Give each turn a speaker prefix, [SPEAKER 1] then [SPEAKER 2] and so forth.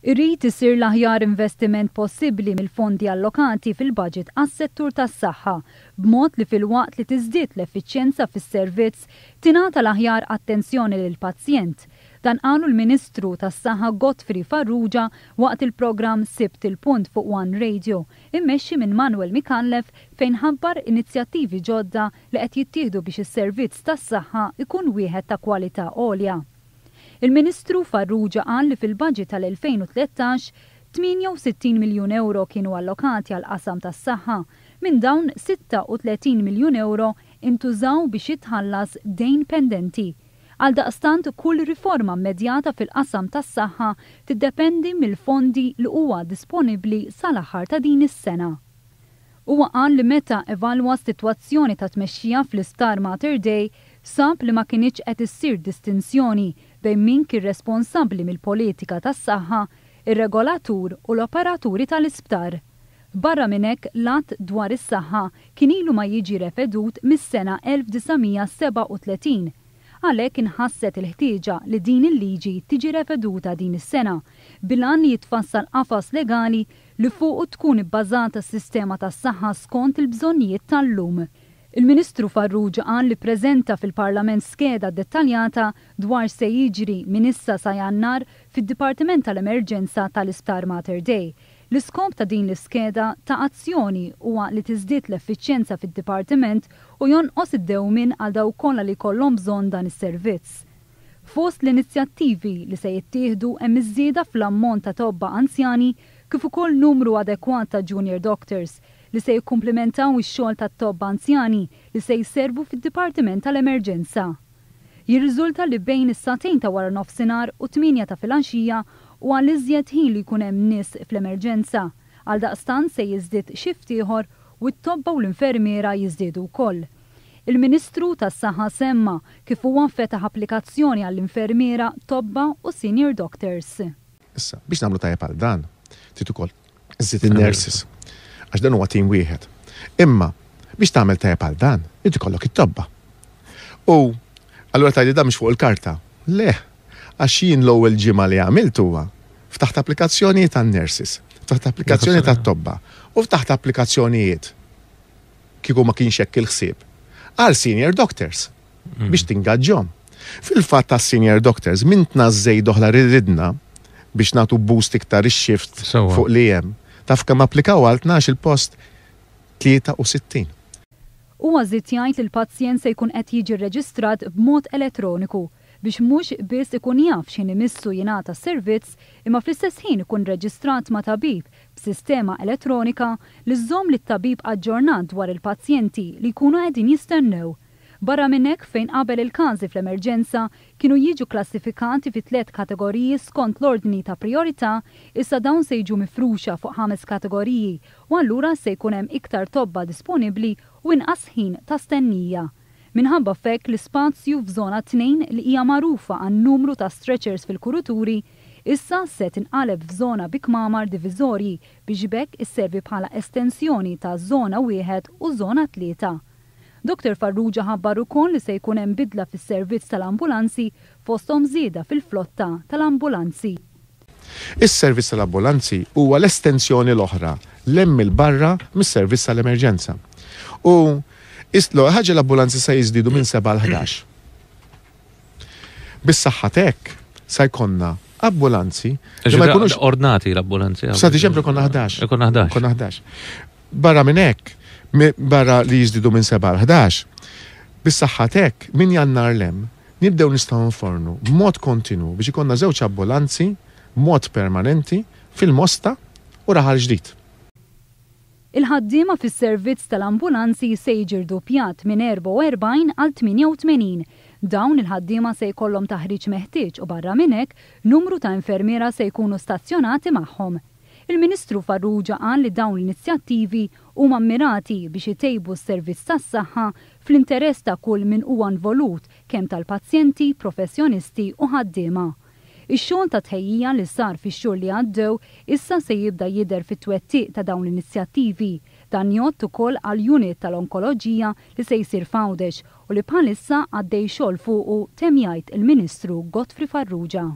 [SPEAKER 1] Irrid isir l-aħjar investiment possibbli mill-fondi allokati fil-budget għas-settur tas-saħħa b'mod li fil-waqt li tiżdied l-effiċjenza fis-servizz tingħata l-aħjar attenzjoni lil pazjent Dan qalu l-Ministru tas-Saħħa Godfrey Farrugia waqt il-programm Sibt il-Punt fuq One Radio immexxi minn Manuel Mikallef fejn ħabbar inizjattivi ġodda li qed jittieħdu biex is-servizz tas-saħħa ikun wieħed ta' kwalità għolja. Il-Ministru Farrugia qal li fil-budget tal-2013 68 miljun euro kienu allokati għal qasam tas-saħħa, minn dawn 36 miljun euro intużaw biex jitħallas dejn pendenti. Għal daqstant kull riforma immedjata fil-qasam tas-saħħa tiddependi mill-fondi li huwa disponibbli sal-aħħar ta' din is-sena. Huwa qal li meta evalwa s-sitwazzjoni ta' tmexxija fl-Star Mater Day sab li ma kienx qed issir distinzjoni bejn min kien responsabbli mill-politika tas-saħħa, ir-regolatur u l-operaturi tal-isptar. Barra minnek lat dwar is-saħħa kien ilu ma jiġi refedut mis-sena 1937 għalhekk inħasset il-ħtieġa li din il-liġi tiġi refeduta din is-sena bilan li jitfassal qafas legali li fuq tkun ibbażata s-sistema tas-saħħa skont il-bżonnijiet tal-lum. Il-Ministru Farrugia għan li prezenta fil-Parlament skeda dettaljata dwar se jiġri minissa sa jannar fil-Dipartiment tal-Emerġenza tal-Isptar Mater Dei. L-iskop ta' din l-iskeda ta' azzjoni huwa li tiżdiet l-effiċjenza fil-Dipartiment u jonqos id-dewmin għal daw kollha li kollhom bżonn dan is-servizz. Fost l-inizjattivi li se jittieħdu hemm iż fl-ammont ta' tobba anzjani kif ukoll numru adekwat ta' junior doctors – li se jikkumplimentaw ix-xogħol tat-tobba anzjani li se jservu fid-Dipartiment tal-Emerġenza. Jirriżulta li bejn is-satejn ta' wara nofsinhar u 8 ta' filgħaxija u għal iżjed ħin li jkun hemm nies fl-emerġenza. Għal daqstan se jiżdied xift ieħor u t-tobba u l-infermiera jiżdiedu wkoll. Il-Ministru tas saħħa semma kif huwa fetaħ applikazzjoni għall-infermiera, tobba u senior doctors.
[SPEAKER 2] Issa, biex nagħmlu tajjeb għal dan, titu koll, iżid in-nurses għax dan huwa tim wieħed. Imma biex tagħmel tajjeb għal dan, irid ikollok it-tobba. U allura tajli da mhux fuq il-karta. Le, għax jien l-ewwel ġimgħa li għamilt huwa ftaħt applikazzjonijiet tan-nurses, ftaħt applikazzjoni tat-tobba u ftaħt applikazzjonijiet kieku ma kienx hekk il-ħsieb għal senior doctors mm. biex tingaġġhom. Fil-fatt ta' senior doctors mint tnażżej doħla ridna biex natu boost iktar ix-shift fuq li hemm taf kam applikaw għal 12 il-post 63.
[SPEAKER 1] U għazit jgħid il-pazjent se jkun qed jiġi reġistrat b'mod elettroniku biex mhux biss ikun jaf x'in imissu jingħata servizz imma fl-istess ħin ikun reġistrat ma' tabib b'sistema elettronika li żżomm lit-tabib aġġornat dwar il-pazjenti li jkunu qegħdin jistennew Barra minnek fejn qabel il-kanzi fl-emerġenza kienu jiġu klassifikati fi tliet kategoriji skont l-ordni ta' priorità, issa dawn se jiġu mifruxa fuq ħames kategoriji u allura se jkun hemm iktar tobba disponibbli u inqas ħin ta' stennija. Minħabba fekk l ispazju f'żona 2 li hija magħrufa għan numru ta' stretchers fil-kuruturi, issa se tinqaleb f'żona bikmamar divizorji biex is servi bħala estensjoni ta' żona wieħed u żona tlieta. Dr. Farrugia ħabbar ukoll li se jkun hemm bidla fis-servizz tal-ambulanzi fosthom żieda fil-flotta tal-ambulanzi.
[SPEAKER 2] Is-servizz tal-ambulanzi huwa l-estensjoni l-oħra lemm il-barra mis-servizz tal-emerġenza. U islo ħaġa l-ambulanzi se jiżdiedu minn 7 għal 11. Bis-saħħatek sa jkollna ambulanzi. Ordnati l-ambulanzi. Sa diċembru konna 11. Konna 11. Barra minn hekk barra li jizdidu minn 7-11. Bis-saħħatek, minn jannar lem, nibdew nistaw nfornu mod kontinu biex ikonna żewġ ambulanzi, mod permanenti, fil-mosta u raħal ġdid.
[SPEAKER 1] Il-ħaddiema fis-servizz tal-ambulanzi se jiġirdu pjat minn 44 għal 88. Dawn il-ħaddiema se jkollhom taħriġ meħtieġ u barra minnek numru ta' infermiera se jkunu stazzjonati magħhom. Il-Ministru Farrugia għan li dawn l-inizjattivi huma mammirati biex jtejbu s-servizz tas-saħħa fl-interess ta' kull min huwa volut kemm tal-pazjenti, professjonisti u ħaddiema. Ix-xogħol ta' tħejjija li sar fix-xogħol li għaddew issa se jibda jidher fit-twettiq ta' dawn l-inizjattivi dan jott ukoll għall unit tal-onkoloġija li se jsir fawdex u li bħalissa għaddej xogħol fuqu temjajt il-Ministru Gottfri Farrugia.